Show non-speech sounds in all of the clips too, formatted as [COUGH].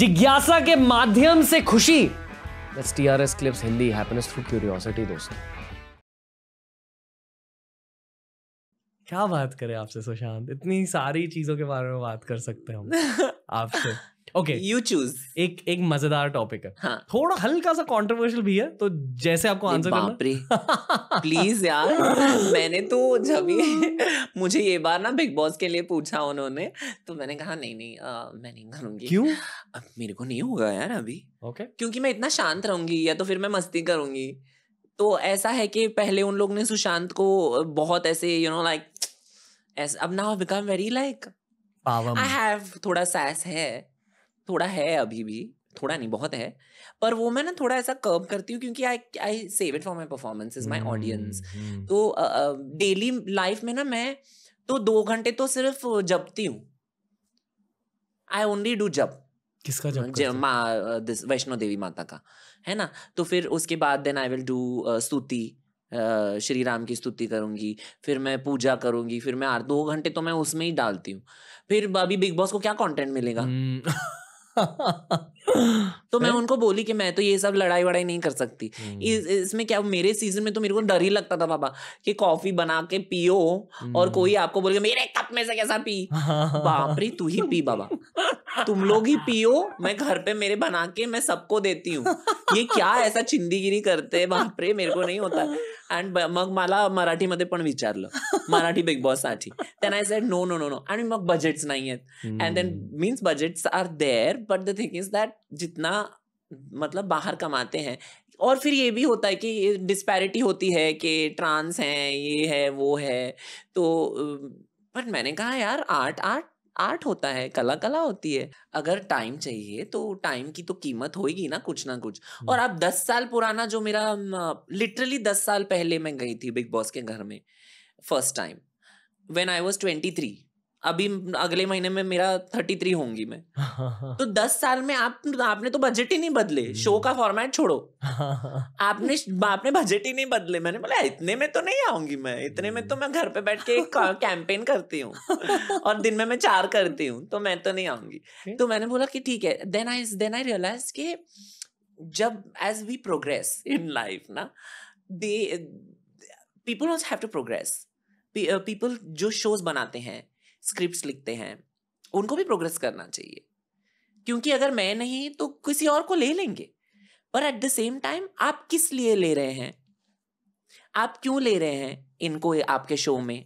जिज्ञासा के माध्यम से खुशी दस T R S clips Hindi happiness through curiosity दोस्तों क्या बात करें आपसे सुशांत इतनी सारी चीजों के बारे में बात कर सकते हैं हम [LAUGHS] आपसे ओके यू चूज एक एक मजेदार टॉपिक है हाँ. थोड़ा हल्का सा कंट्रोवर्शियल भी है तो जैसे आपको आंसर करना प्लीज [LAUGHS] यार मैंने तो जब ही [LAUGHS] मुझे ये बार ना बिग बॉस के लिए पूछा उन्होंने तो मैंने कहा नहीं नहीं आ, मैं नहीं करूंगी क्यों अब मेरे को नहीं होगा यार अभी ओके okay. क्योंकि मैं इतना शांत रहूंगी या तो फिर मैं मस्ती करूंगी तो ऐसा है कि पहले उन लोग ने सुशांत को बहुत ऐसे यू नो लाइक अब now become very like I have थोड़ा सास है थोड़ा है अभी भी थोड़ा नहीं बहुत है पर वो मैं ना थोड़ा ऐसा कर्व करती हूँ क्योंकि I I save it for my performance is my audience तो डेली uh, लाइफ में ना मैं तो दो घंटे तो सिर्फ जपती हूँ आई ओनली डू जप किसका जप दिस वैष्णो देवी माता का है ना तो फिर उसके बाद देन आई विल डू स्तुति श्री राम की स्तुति करूंगी फिर मैं पूजा करूंगी फिर मैं दो घंटे तो मैं उसमें ही डालती हूँ फिर अभी बिग बॉस को क्या कंटेंट मिलेगा हम्म। [LAUGHS] 哈哈哈。तो मैं उनको बोली कि मैं तो ये सब लड़ाई वड़ाई नहीं कर सकती हम्म। इसमें क्या मेरे सीजन में तो मेरे को डर ही लगता था पापा कि कॉफी बना के पियो और कोई हम्म। आपको बोले मेरे कप में से कैसा पी बाप रे तू ही पी बाबा तुम लोग ही पियो मैं घर पे मेरे बना के मैं सबको देती हूँ ये क्या ऐसा चिंदीगिरी करते बाप रे मेरे को नहीं होता अँड मग मला मराठीमध्ये पण विचारलं मराठी बिग बॉस साठी त्यांना I said no no no no आणि मग बजेट्स नाही आहेत and then means budgets are there but the thing is that जितना मतलब बाहर कमाते हैं और फिर ये भी होता है कि डिस्पैरिटी होती है कि ट्रांस हैं ये है वो है तो बट मैंने कहा यार आर्ट आर्ट आर्ट होता है कला कला होती है अगर टाइम चाहिए तो टाइम की तो कीमत होगी ना कुछ ना कुछ हम्म। और अब दस साल पुराना जो मेरा लिटरली दस साल पहले मैं गई थी बिग बॉस के घर में first time when I was twenty three अभी अगले महीने में मेरा थर्टी थ्री होंगी मैं [LAUGHS] तो दस साल में आप आपने तो बजट ही नहीं बदले शो हम्म। का फॉर्मेट छोड़ो [LAUGHS] आपने आपने बजट ही नहीं बदले मैंने बोला इतने में तो नहीं आऊंगी मैं इतने में तो हम्म। मैं घर पे बैठ के एक कैंपेन [LAUGHS] करती हूँ और दिन में मैं चार करती हूँ तो मैं तो नहीं आऊंगी तो मैंने बोला कि ठीक है then I then I realise के जब as we progress in life ना they people also have to progress people जो शोज बनाते हैं स्क्रिप्ट लिखते हैं उनको भी प्रोग्रेस करना चाहिए क्योंकि अगर मैं नहीं तो किसी और को ले लेंगे पर एट द सेम टाइम आप किस लिए ले रहे हैं आप क्यों ले रहे हैं इनको आपके शो में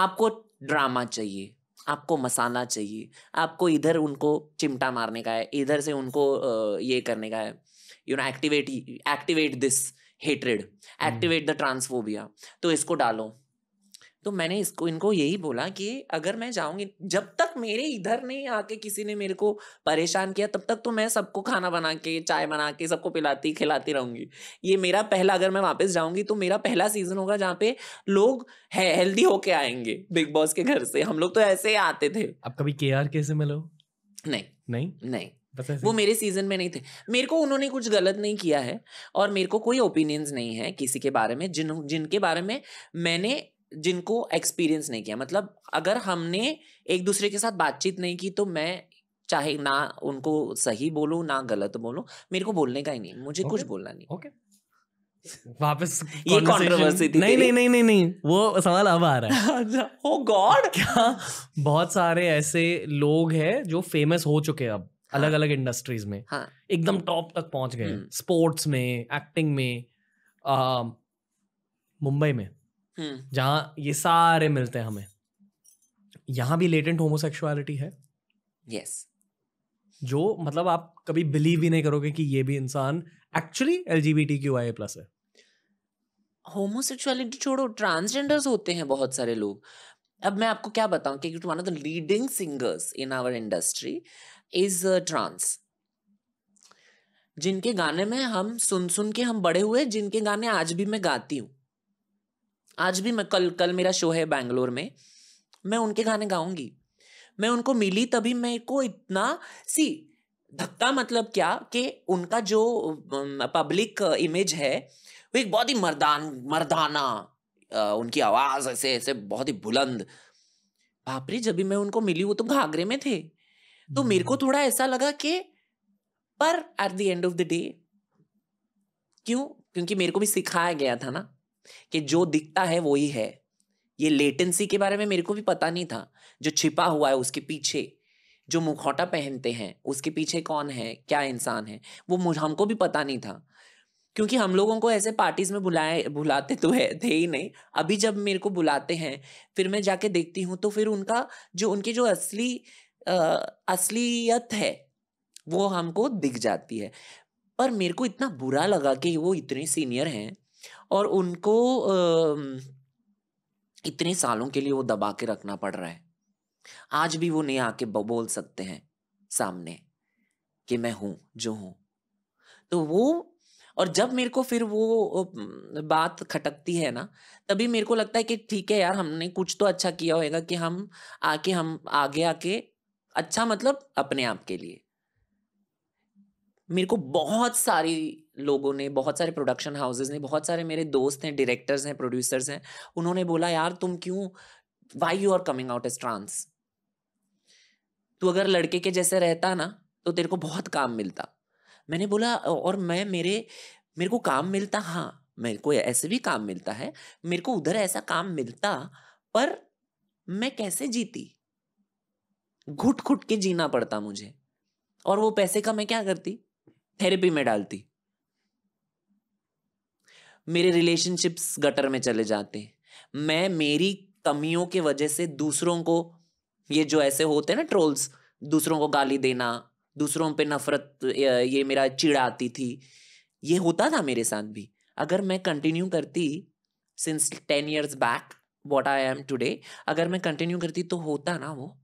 आपको ड्रामा चाहिए आपको मसाला चाहिए आपको इधर उनको चिमटा मारने का है इधर से उनको ये करने का है you know activate activate this hatred activate the transphobia तो इसको डालो तो मैंने इसको इनको यही बोला कि अगर मैं जाऊंगी जब तक मेरे इधर नहीं आके किसी ने मेरे को परेशान किया तब तक तो मैं सबको खाना बना के चाय बना के सबको पिलाती खिलाती रहूंगी ये मेरा पहला अगर मैं वापस जाऊंगी तो मेरा पहला सीजन होगा जहाँ पे लोग है, हेल्दी होके आएंगे बिग बॉस के घर से हम लोग तो ऐसे ही आते थे आप कभी के आर कैसे मिलो नहीं नहीं नहीं वो मेरे सीजन में नहीं थे मेरे को उन्होंने कुछ गलत नहीं किया है और मेरे को कोई ओपिनियंस नहीं है किसी के बारे में जिन जिनके बारे में मैंने जिनको एक्सपीरियंस नहीं किया मतलब अगर हमने एक दूसरे के साथ बातचीत नहीं की तो मैं चाहे ना उनको सही बोलूं ना गलत बोलूं मेरे को बोलने का ही नहीं मुझे okay. कुछ बोलना नहीं ओके okay. वापस [LAUGHS] ये कंट्रोवर्सी थी नहीं नहीं नहीं नहीं नहीं वो सवाल अब आ रहा है ओ [LAUGHS] गॉड अच्छा, oh क्या बहुत सारे ऐसे लोग हैं जो फेमस हो चुके हैं अब हाँ, अलग अलग इंडस्ट्रीज में हाँ, एकदम टॉप तक पहुंच गए स्पोर्ट्स हम्म। में एक्टिंग में मुंबई में हम्म। जहां ये सारे मिलते हैं हमें यहाँ भी लेटेंट होमोसेक्सुअलिटी है यस जो मतलब आप कभी बिलीव ही नहीं करोगे कि ये भी इंसान actually L G B T Q I plus है होमोसेक्सुअलिटी छोड़ो ट्रांसजेंडर होते हैं बहुत सारे लोग अब मैं आपको क्या बताऊं कि one of the leading singers in our industry is trans जिनके गाने में हम सुन सुन के हम बड़े हुए जिनके गाने आज भी मैं गाती हूँ आज भी मैं कल कल मेरा शो है बैंगलोर में मैं उनके गाने गाऊंगी मैं उनको मिली तभी मेरे को इतना सी धक्का मतलब क्या कि उनका जो पब्लिक इमेज है वो एक बहुत ही मर्दान मर्दाना उनकी आवाज़ ऐसे ऐसे बहुत ही बुलंद बापरी जब भी मैं उनको मिली वो तो घाघरे में थे तो मेरे को हम्म। थोड़ा ऐसा लगा कि पर at the end of the day क्यों क्योंकि मेरे को भी सिखाया गया था ना कि जो दिखता है वही है ये लेटेंसी के बारे में मेरे को भी पता नहीं था जो छिपा हुआ है उसके पीछे जो मुखौटा पहनते हैं उसके पीछे कौन है क्या इंसान है वो मुझ हमको भी पता नहीं था क्योंकि हम लोगों को ऐसे पार्टीज में बुलाए बुलाते तो है थे ही नहीं अभी जब मेरे को बुलाते हैं फिर मैं जाके देखती हूँ तो फिर उनका जो उनकी जो असली आ, असलियत है वो हमको दिख जाती है पर मेरे को इतना बुरा लगा कि वो इतने सीनियर हैं और उनको इतने सालों के लिए वो दबा के रखना पड़ रहा है आज भी वो नहीं आके बोल सकते हैं सामने कि मैं हूं जो हूं तो वो और जब मेरे को फिर वो बात खटकती है ना तभी मेरे को लगता है कि ठीक है यार हमने कुछ तो अच्छा किया होगा कि हम आके हम आगे आके अच्छा मतलब अपने आप के लिए मेरे को बहुत सारी लोगों ने बहुत सारे प्रोडक्शन हाउसेज ने बहुत सारे मेरे दोस्त हैं डायरेक्टर्स हैं प्रोड्यूसर्स हैं उन्होंने बोला यार तुम क्यों why you are coming out as trans तू अगर लड़के के जैसे रहता ना तो तेरे को बहुत काम मिलता मैंने बोला और मैं मेरे मेरे को काम मिलता हाँ मेरे को ऐसे भी काम मिलता है मेरे को उधर ऐसा काम मिलता पर मैं कैसे जीती घुट घुट के जीना पड़ता मुझे और वो पैसे का मैं क्या करती थेरेपी में डालती मेरे रिलेशनशिप्स गटर में चले जाते हैं मैं मेरी कमियों के वजह से दूसरों को ये जो ऐसे होते हैं ना ट्रोल्स दूसरों को गाली देना दूसरों पे नफरत ये मेरा चिड़ आती थी ये होता था मेरे साथ भी अगर मैं कंटिन्यू करती since ten years back what I am today अगर मैं कंटिन्यू करती तो होता ना वो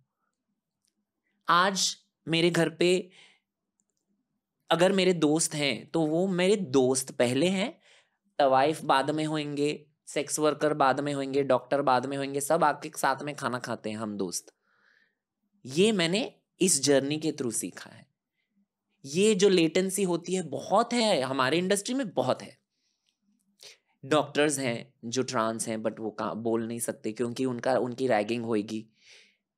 आज मेरे घर पे अगर मेरे दोस्त हैं तो वो मेरे दोस्त पहले हैं वाइफ बाद में होंगे सेक्स वर्कर बाद में होंगे डॉक्टर बाद में होंगे सब आपके साथ में खाना खाते हैं हम दोस्त ये मैंने इस जर्नी के थ्रू सीखा है ये जो लेटेंसी होती है बहुत है हमारे इंडस्ट्री में बहुत है डॉक्टर्स हैं जो ट्रांस हैं बट वो कहाँ बोल नहीं सकते क्योंकि उनका उनकी रैगिंग होगी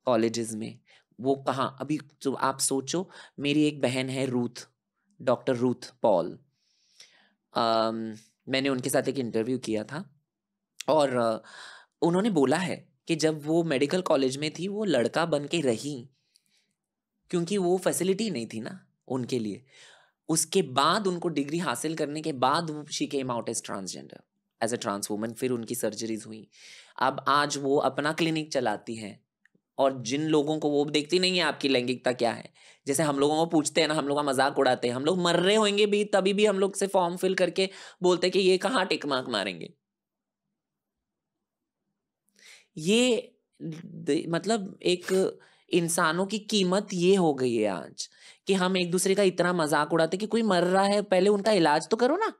कॉलेजेस में वो कहाँ अभी तो आप सोचो मेरी एक बहन है रूथ डॉक्टर रूथ पॉल मैंने उनके साथ एक इंटरव्यू किया था और उन्होंने बोला है कि जब वो मेडिकल कॉलेज में थी वो लड़का बन के रही क्योंकि वो फैसिलिटी नहीं थी ना उनके लिए उसके बाद उनको डिग्री हासिल करने के बाद वो she came out as transgender as a trans फिर उनकी सर्जरीज हुई अब आज वो अपना क्लिनिक चलाती हैं और जिन लोगों को वो देखती नहीं है आपकी लैंगिकता क्या है जैसे हम लोगों को पूछते हैं ना हम लोग का मजाक उड़ाते हैं हम लोग मर रहे होंगे भी तभी भी हम लोग से फॉर्म फिल करके बोलते कि ये कहाँ टिक मार्क मारेंगे ये मतलब एक इंसानों की कीमत ये हो गई है आज कि हम एक दूसरे का इतना मजाक उड़ाते कि कोई मर रहा है पहले उनका इलाज तो करो ना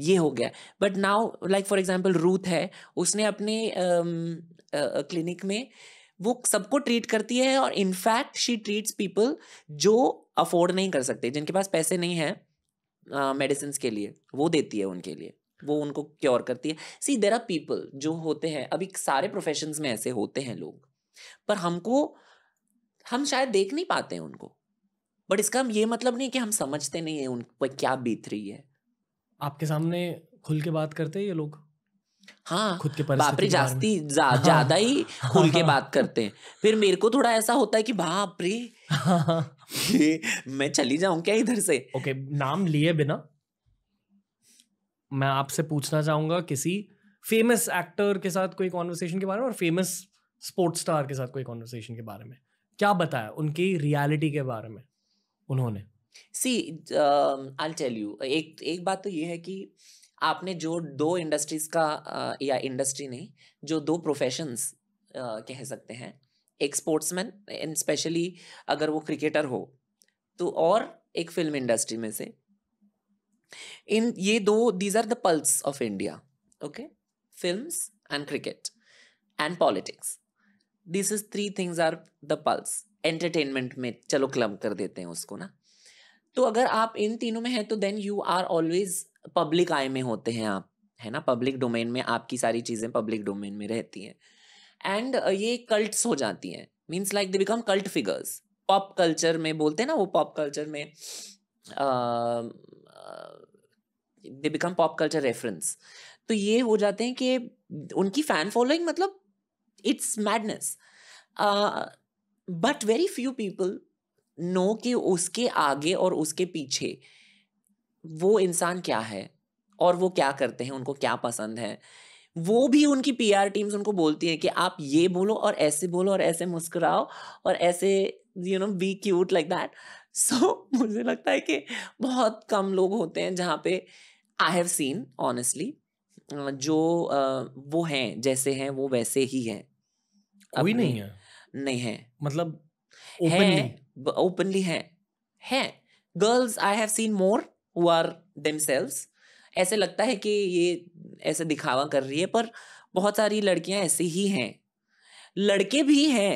ये हो गया but now like for example Ruth है उसने अपने क्लिनिक uh, uh, में वो सबको ट्रीट करती है और इनफैक्ट शी ट्रीट्स पीपल जो अफोर्ड नहीं कर सकते जिनके पास पैसे नहीं है मेडिसिन uh, के लिए वो देती है उनके लिए वो उनको क्योर करती है सी देर आर पीपल जो होते हैं अभी सारे प्रोफेशंस में ऐसे होते हैं लोग पर हमको हम शायद देख नहीं पाते हैं उनको बट इसका ये मतलब नहीं कि हम समझते नहीं है उन पर क्या बीत रही है आपके सामने खुल के बात करते हैं ये लोग हाँ खुद के बापरे जास्ती हाँ। ज्यादा जा, ही खुल के हाँ। बात करते हैं फिर मेरे को थोड़ा ऐसा होता है कि बापरे [LAUGHS] [LAUGHS] मैं चली जाऊं क्या इधर से ओके okay, नाम लिए बिना मैं आपसे पूछना चाहूंगा किसी फेमस एक्टर के साथ कोई कॉन्वर्सेशन के बारे में और फेमस स्पोर्ट्स स्टार के साथ कोई कॉन्वर्सेशन के बारे में क्या बताया उनकी रियलिटी के बारे में उन्होंने सी आई टेल यू एक एक बात तो ये है कि आपने जो दो इंडस्ट्रीज का uh, या इंडस्ट्री नहीं जो दो प्रोफेशंस uh, कह सकते हैं एक स्पोर्ट्समैन एंड स्पेशली अगर वो क्रिकेटर हो तो और एक फिल्म इंडस्ट्री में से इन ये दो these are the pulse of India okay film and cricket and politics this is three things are the pulse entertainment में चलो क्लब कर देते हैं उसको ना तो अगर आप इन तीनों में हैं तो then you are always public eye में होते हैं आप है ना पब्लिक डोमेन में आपकी सारी चीज़ें पब्लिक डोमेन में रहती हैं एंड ये कल्ट्स हो जाती हैं means like they become cult figures pop culture में बोलते हैं ना वो पॉप कल्चर में they become pop culture reference तो ये हो जाते हैं कि उनकी फैन फॉलोइंग मतलब it's madness but very few people know कि उसके आगे और उसके पीछे वो इंसान क्या है और वो क्या करते हैं उनको क्या पसंद है वो भी उनकी पीआर टीम्स उनको बोलती है कि आप ये बोलो और ऐसे बोलो और ऐसे मुस्कुराओ और ऐसे you know be cute like that so मुझे लगता है कि बहुत कम लोग होते हैं जहाँ पे आई हैव सीन ऑनेस्टली जो वो हैं जैसे हैं वो वैसे ही हैं कोई नहीं है नहीं है मतलब है ओपनली हैं हैं girls I have seen more who are them ऐसे लगता है कि ये ऐसे दिखावा कर रही है पर बहुत सारी लड़कियां ऐसी ही हैं लड़के भी हैं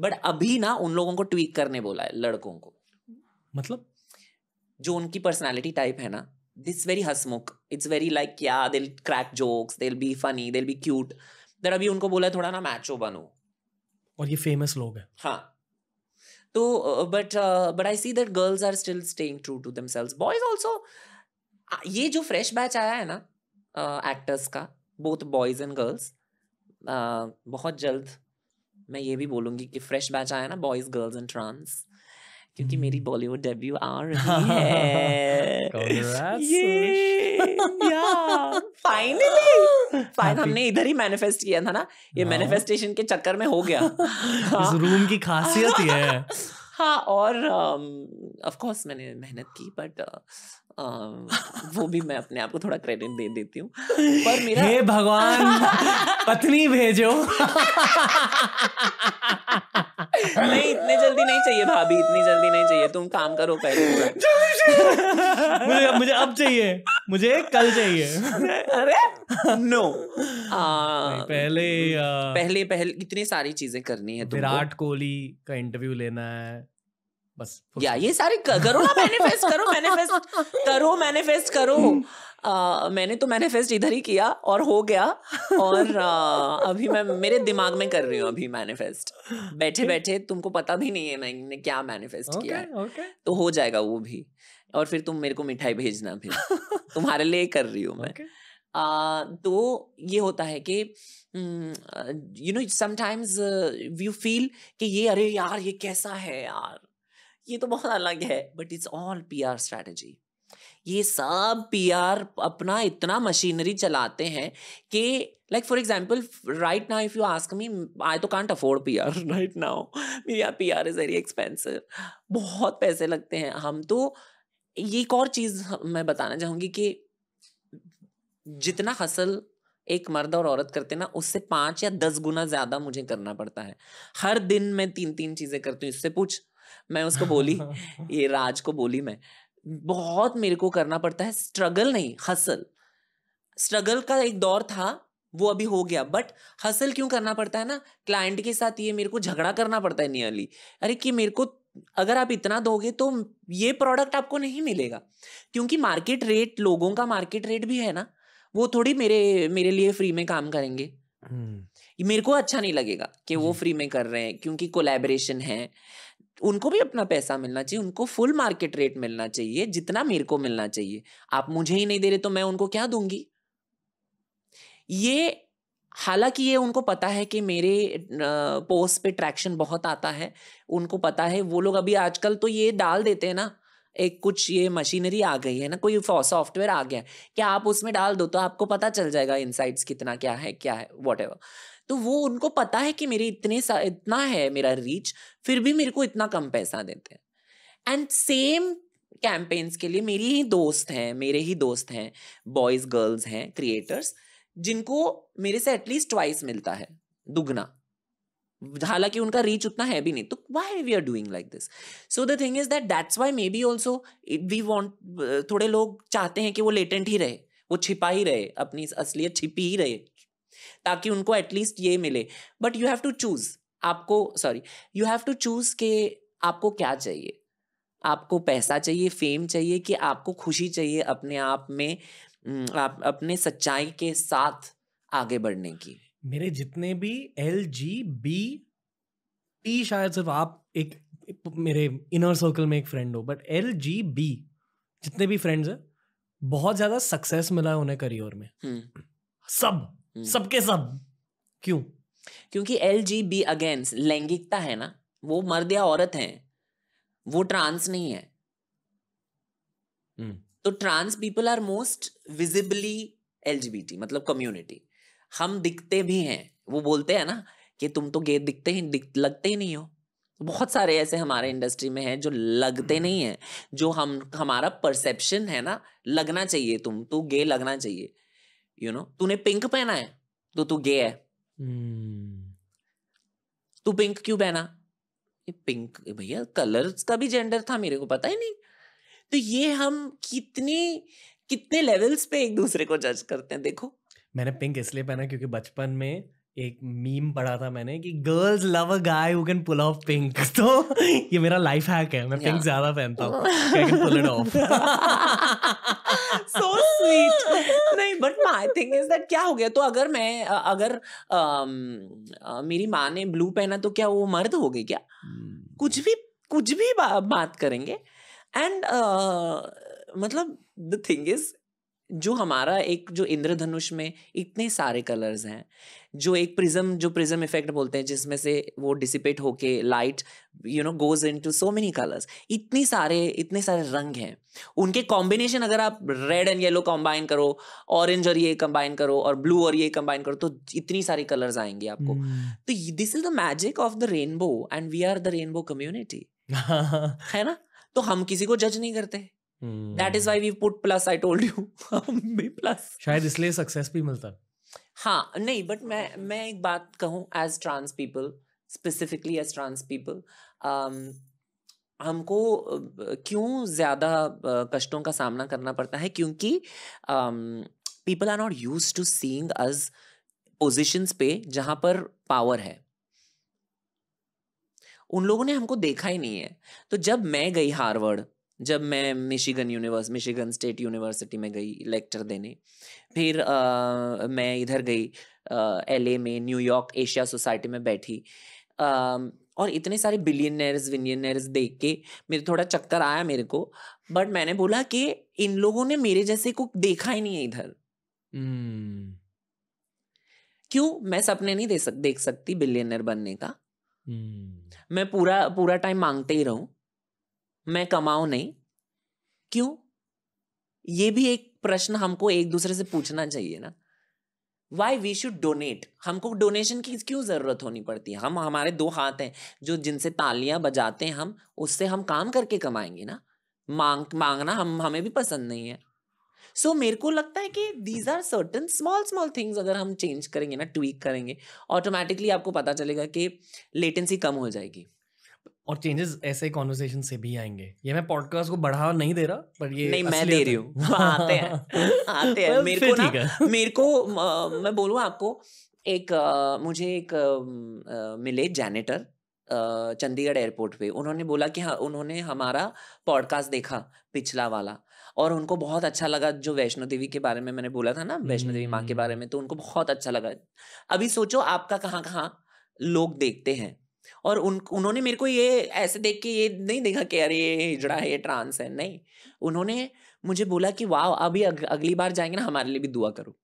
बट अभी ना उन लोगों को ट्वीट करने बोला है लड़कों को मतलब जो उनकी पर्सनालिटी टाइप है ना दिस वेरी हसमुख इट्स वेरी लाइक क्या they'll crack jokes they'll be funny they'll be cute दर अभी उनको बोला है थोड़ा ना मैचो बनो और ये फेमस लोग हैं हाँ तो but but I see that girls are still staying true to themselves boys also ये जो फ्रेश बैच आया है ना एक्टर्स का बोथ बॉयज एंड गर्ल्स बहुत जल्द मैं ये भी बोलूँगी कि फ्रेश बैच आया ना बॉयज गर्ल्स एंड ट्रांस क्योंकि मेरी बॉलीवुड hmm. डेब्यू आ [LAUGHS] रही है फाइनली [LAUGHS] शायद हमने इधर ही मैनिफेस्ट किया था ना ये मैनिफेस्टेशन के चक्कर में हो गया [LAUGHS] इस रूम की खासियत ही है [LAUGHS] हाँ और ऑफ um, कोर्स मैंने मेहनत की बट uh, um, वो भी मैं अपने आप को थोड़ा क्रेडिट दे देती हूँ पर [LAUGHS] मेरा हे भगवान पत्नी भेजो नहीं इतनी जल्दी नहीं चाहिए भाभी इतनी जल्दी नहीं चाहिए तुम काम करो पहले मुझे मुझे अब चाहिए मुझे कल चाहिए अरे नो आ, पहले आ, पहले पहले इतनी सारी चीजें करनी है विराट कोहली का इंटरव्यू लेना है बस या ये सारे करो ना मैनिफेस्ट करो मैनिफेस्ट [LAUGHS] करो मैनिफेस्ट करो आ, हम्म। मैंने तो मैनिफेस्ट इधर ही किया और हो गया और आ, अभी मैं मेरे दिमाग में कर रही हूँ अभी मैनिफेस्ट बैठे बैठे तुमको पता भी नहीं है मैंने क्या मैनिफेस्ट okay, किया है okay. तो हो जाएगा वो भी और फिर तुम मेरे को मिठाई भेजना फिर [LAUGHS] तुम्हारे लिए कर रही हूँ मैं okay. आ, तो ये होता है कि you know sometimes you feel कि ये अरे यार ये कैसा है यार ये तो बहुत अलग है but it's all P R strategy ये सब पी आर अपना इतना मशीनरी चलाते हैं कि like for example right now if you ask me I तो can't afford P R right now मेरी यहाँ P R is very expensive बहुत पैसे लगते हैं हम तो ये एक और चीज़ मैं बताना चाहूँगी कि जितना हसल एक मर्द और औरत करते ना उससे पाँच या दस गुना ज़्यादा मुझे करना पड़ता है हर दिन मैं तीन तीन चीज़ें करती हूँ इससे पूछ मैं उसको बोली [LAUGHS] ये राज को बोली मैं बहुत मेरे को करना पड़ता है स्ट्रगल नहीं हसल स्ट्रगल का एक दौर था वो अभी हो गया बट हसल क्यों करना पड़ता है ना क्लाइंट के साथ ये मेरे को झगड़ा करना पड़ता है नियरली अरे कि मेरे को अगर आप इतना दोगे तो ये प्रोडक्ट आपको नहीं मिलेगा क्योंकि मार्केट रेट लोगों का मार्केट रेट भी है ना वो थोड़ी मेरे मेरे लिए फ्री में काम करेंगे हम्म। मेरे को अच्छा नहीं लगेगा कि वो फ्री में कर रहे हैं क्योंकि कोलेबरेशन है उनको भी अपना पैसा मिलना चाहिए उनको फुल मार्केट रेट मिलना चाहिए जितना मेरे को मिलना चाहिए आप मुझे ही नहीं दे रहे तो मैं उनको क्या दूंगी ये हालांकि ये उनको पता है कि मेरे पोस्ट पे ट्रैक्शन बहुत आता है उनको पता है वो लोग अभी आजकल तो ये डाल देते हैं ना एक कुछ ये मशीनरी आ गई है ना कोई सॉफ्टवेयर आ गया है क्या आप उसमें डाल दो तो आपको पता चल जाएगा इनसाइट्स कितना क्या है क्या है वॉट तो वो उनको पता है कि मेरे इतने सा इतना है मेरा रीच फिर भी मेरे को इतना कम पैसा देते हैं एंड सेम कैंपेन्स के लिए मेरी ही दोस्त हैं मेरे ही दोस्त हैं बॉयज़ गर्ल्स हैं क्रिएटर्स जिनको मेरे से एटलीस्ट ट्वाइस मिलता है दुगना हालांकि उनका रीच उतना है भी नहीं तो why we are doing like this so the thing is that that's why maybe also we want थोड़े लोग चाहते हैं कि वो लेटेंट ही रहे वो छिपा ही रहे अपनी असलियत छिपी ही रहे ताकि उनको एटलीस्ट ये मिले but you have to choose आपको sorry you have to choose के आपको क्या चाहिए आपको पैसा चाहिए फेम चाहिए कि आपको खुशी चाहिए अपने आप में आप अपने सच्चाई के साथ आगे बढ़ने की मेरे जितने भी एल जी बी टी शायद सिर्फ आप एक मेरे इनर सर्कल में एक फ्रेंड हो बट एल जी बी जितने भी फ्रेंड्स हैं बहुत ज़्यादा सक्सेस मिला है उन्हें करियर में हम्म। सब हम्म। सबके सब क्यों क्योंकि एल जी बी अगेंस्ट लैंगिकता है ना वो मर्द या औरत है वो ट्रांस नहीं है हम्म। तो trans people are most visibly T मतलब कम्युनिटी हम दिखते भी हैं वो बोलते हैं ना कि तुम तो गे दिखते ही दिख, लगते ही नहीं हो बहुत सारे ऐसे हमारे इंडस्ट्री में हैं जो लगते हम्म। नहीं हैं जो हम हमारा परसेप्शन है ना लगना चाहिए तुम तो गे लगना चाहिए यू नो तूने पिंक पहना है तो तू गे है hmm. तू पिंक क्यों पहना ये पिंक भैया कलर का भी जेंडर था मेरे को पता ही नहीं तो ये हम कितनी कितने लेवल्स पे एक दूसरे को जज करते हैं देखो मैंने पिंक इसलिए पहना क्योंकि बचपन में एक मीम पढ़ा था मैंने कि girls love a guy who can pull off pink तो ये मेरा लाइफ हैक है मैं पिंक yeah. ज्यादा पहनता हूँ I can pull it off so sweet नहीं but my thing is that क्या हो गया तो अगर मैं अगर आ, आ, मेरी माँ ने ब्लू पहना तो क्या वो मर्द हो गई क्या hmm. कुछ भी कुछ भी बा, बात करेंगे एंड uh, मतलब द थिंग इज जो हमारा एक जो इंद्रधनुष में इतने सारे कलर्स हैं जो एक प्रिज्म जो प्रिज्म इफेक्ट बोलते हैं जिसमें से वो डिसिपेट होके light you know goes into so many colours इतने सारे इतने सारे रंग हैं उनके कॉम्बिनेशन अगर आप रेड एंड येलो कंबाइन करो ऑरेंज और ये कंबाइन करो और ब्लू और ये कंबाइन करो तो इतनी सारी कलर्स आएंगे आपको हम्म। तो this is the magic of the rainbow and we are the rainbow community है ना तो हम किसी को जज नहीं करते that is why we put plus I told you plus शायद इसलिए सक्सेस भी मिलता हाँ नहीं बट मैं मैं एक बात कहूँ as trans people specifically as trans people हमको क्यों ज़्यादा कष्टों का सामना करना पड़ता है क्योंकि people are not use to seeing us positions पे जहाँ पर पावर है उन लोगों ने हमको देखा ही नहीं है तो जब मैं गई हार्वर्ड जब मैं Michigan universe Michigan State University में गई लेक्चर देने फिर आ, मैं इधर गई एल में न्यूयॉर्क एशिया सोसाइटी में बैठी आ, और इतने सारे बिलियनर्स विलियनर्स देख के मेरे थोड़ा चक्कर आया मेरे को बट मैंने बोला कि इन लोगों ने मेरे जैसे को देखा ही नहीं है इधर hmm. क्यों मैं सपने नहीं दे सक देख सकती बिलियनर बनने का hmm. मैं पूरा पूरा टाइम मांगते ही रहूं मैं कमाऊ नहीं क्यों ये भी एक प्रश्न हमको एक दूसरे से पूछना चाहिए ना वाई वी शुड डोनेट हमको डोनेशन की क्यों ज़रूरत होनी पड़ती है हम हमारे दो हाथ हैं जो जिनसे तालियां बजाते हैं हम उससे हम काम करके कमाएंगे ना मांग मांगना हम हमें भी पसंद नहीं है सो so, मेरे को लगता है कि these are certain small small things अगर हम चेंज करेंगे ना ट्वीक करेंगे ऑटोमेटिकली आपको पता चलेगा कि लेटेंसी कम हो जाएगी और चेंजेस ऐसे कॉन्वर्सेशन से भी आएंगे ये मैं पॉडकास्ट को बढ़ावा नहीं दे रहा पर ये नहीं मैं दे रही हूँ हाँ, आते हैं [LAUGHS] आते हैं [LAUGHS] मेरे को ना मेरे को आ, मैं बोलूँ आपको एक आ, मुझे एक आ, मिले जैनेटर चंडीगढ़ एयरपोर्ट पे उन्होंने बोला कि हाँ उन्होंने हमारा पॉडकास्ट देखा पिछला वाला और उनको बहुत अच्छा लगा जो वैष्णो देवी के बारे में मैंने बोला था ना वैष्णो देवी माँ के बारे हम्म। में तो उनको बहुत अच्छा लगा अभी सोचो आपका कहाँ कहाँ लोग देखते हैं और उन उन्होंने मेरे को ये ऐसे देख के ये नहीं देखा कि अरे ये हिजड़ा है ये ट्रांस है नहीं उन्होंने मुझे बोला कि वाह अभी अग, अगली बार जाएंगे ना हमारे लिए भी दुआ करो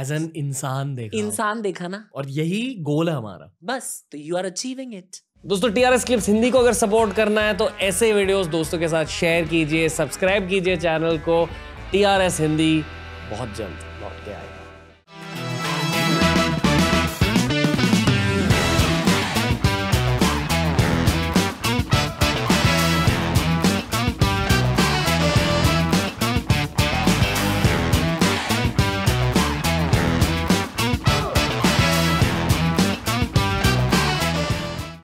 एज [LAUGHS] एन इंसान देखा इंसान देखा ना और यही गोल है हमारा बस तो यू आर अचीविंग इट दोस्तों T R S clips Hindi को अगर सपोर्ट करना है तो ऐसे वीडियोस दोस्तों के साथ शेयर कीजिए सब्सक्राइब कीजिए चैनल को टी आर एस हिंदी बहुत जल्द